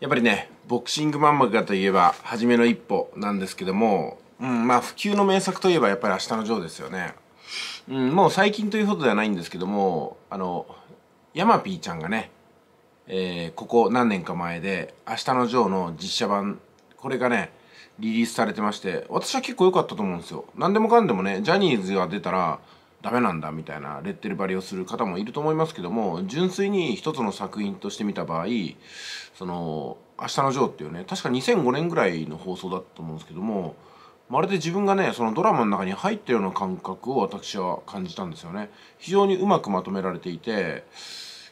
やっぱりね、ボクシングま画といえば、初めの一歩なんですけども、うん、まあ、普及の名作といえば、やっぱり明日のジョーですよね。うん、もう最近ということではないんですけども、あの、ヤマピーちゃんがね、えー、ここ何年か前で、明日のジョーの実写版、これがね、リリースされてまして、私は結構良かったと思うんですよ。何でもかんでもね、ジャニーズが出たら、ダメなんだみたいなレッテル貼りをする方もいると思いますけども純粋に一つの作品として見た場合その「明日のジョー」っていうね確か2005年ぐらいの放送だったと思うんですけどもまるで自分がねそのドラマの中に入ったような感覚を私は感じたんですよね非常にうまくまとめられていて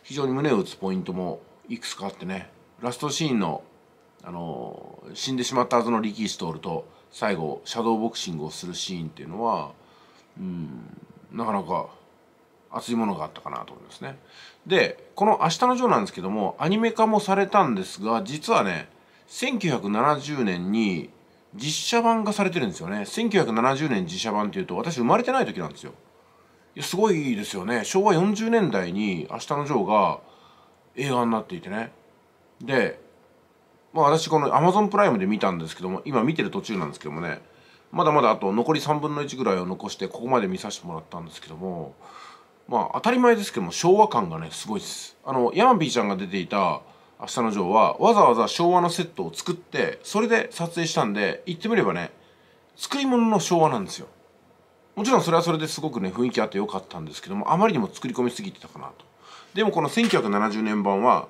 非常に胸を打つポイントもいくつかあってねラストシーンのあの死んでしまったはずの力士ると最後シャドーボクシングをするシーンっていうのはうんなかなか熱いものがあったかなと思いますね。で、この「明日のジョー」なんですけども、アニメ化もされたんですが、実はね、1970年に実写版がされてるんですよね。1970年実写版っていうと、私生まれてない時なんですよ。いや、すごいですよね。昭和40年代に「明日のジョー」が映画になっていてね。で、まあ私この Amazon プライムで見たんですけども、今見てる途中なんですけどもね、まだまだあと残り3分の1ぐらいを残してここまで見させてもらったんですけどもまあ当たり前ですけども昭和感がねすごいですあのヤマピーちゃんが出ていた「明日のジョー」はわざわざ昭和のセットを作ってそれで撮影したんで言ってみればね作り物の昭和なんですよもちろんそれはそれですごくね雰囲気あってよかったんですけどもあまりにも作り込みすぎてたかなとでもこの1970年版は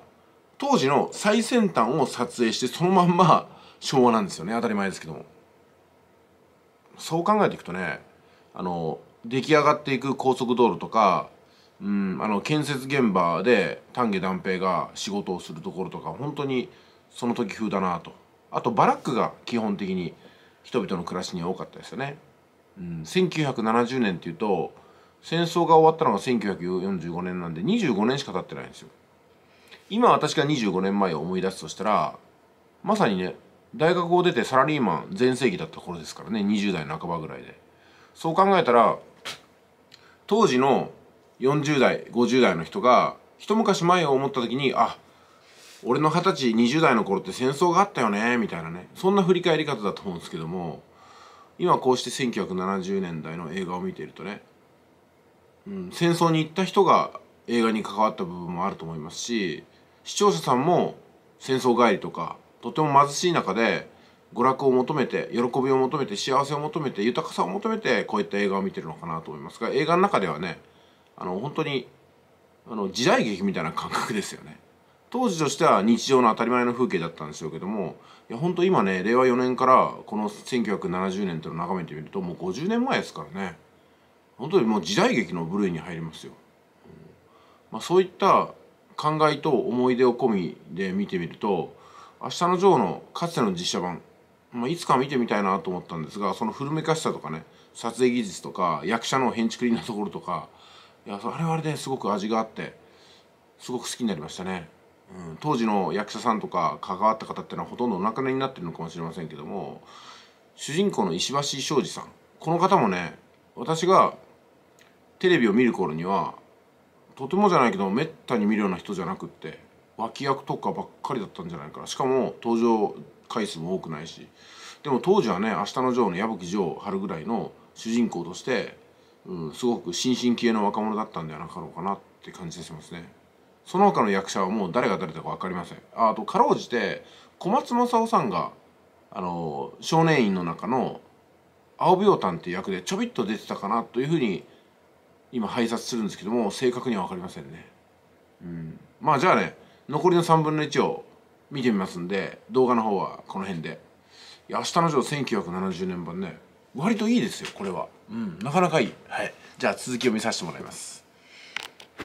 当時の最先端を撮影してそのまんま昭和なんですよね当たり前ですけどもそう考えていくとねあの出来上がっていく高速道路とか、うん、あの建設現場で丹下段平が仕事をするところとか本当にその時風だなとあとバラックが基本的に人々の暮らしに多かったですよね、うん、1970年っていうと戦争が終わったのが1945年なんで25年しか経ってないんですよ今私が25年前を思い出すとしたらまさにね大学を出てサラリーマン全盛期だった頃ですからね20代半ばぐらいでそう考えたら当時の40代50代の人が一昔前を思った時にあ俺の二十歳20代の頃って戦争があったよねみたいなねそんな振り返り方だと思うんですけども今こうして1970年代の映画を見ているとね、うん、戦争に行った人が映画に関わった部分もあると思いますし視聴者さんも戦争帰りとかとても貧しい中で娯楽を求めて喜びを求めて幸せを求めて豊かさを求めてこういった映画を見てるのかなと思いますが映画の中ではねあの本当にあの時代劇みたいな感覚ですよね当時としては日常の当たり前の風景だったんでしょうけどもいや本当今ね令和4年からこの1970年というのを眺めてみるともう50年前ですからね本当にもう時代劇の部類に入りますよ、まあ、そういった感慨と思い出を込みで見てみると「明日のジョー」のかつての実写版、まあ、いつか見てみたいなと思ったんですがその古めかしさとかね撮影技術とか役者の変築なところとかいやあれはあれですごく味があってすごく好きになりましたね、うん、当時の役者さんとか関わった方っていうのはほとんどお亡くなりになってるのかもしれませんけども主人公の石橋庄司さんこの方もね私がテレビを見る頃にはとてもじゃないけどめったに見るような人じゃなくって脇役とかばっかりだったんじゃないかなしかも登場回数も多くないしでも当時はね「明日のジョー」の矢吹城春ぐらいの主人公として、うん、すごく新進気鋭の若者だったんではなかろうかなって感じがしますねその他の役者はもう誰が誰だか分かりませんあとかろうじて小松政夫さんがあの少年院の中の青びょたんっていう役でちょびっと出てたかなというふうに今拝察するんですけども正確には分かりませんねうんまあじゃあね残りの3分の1を見てみますんで動画の方はこの辺でいや明日の城1970年版ね割といいですよこれはうんなかなかいいはいじゃあ続きを見させてもらいます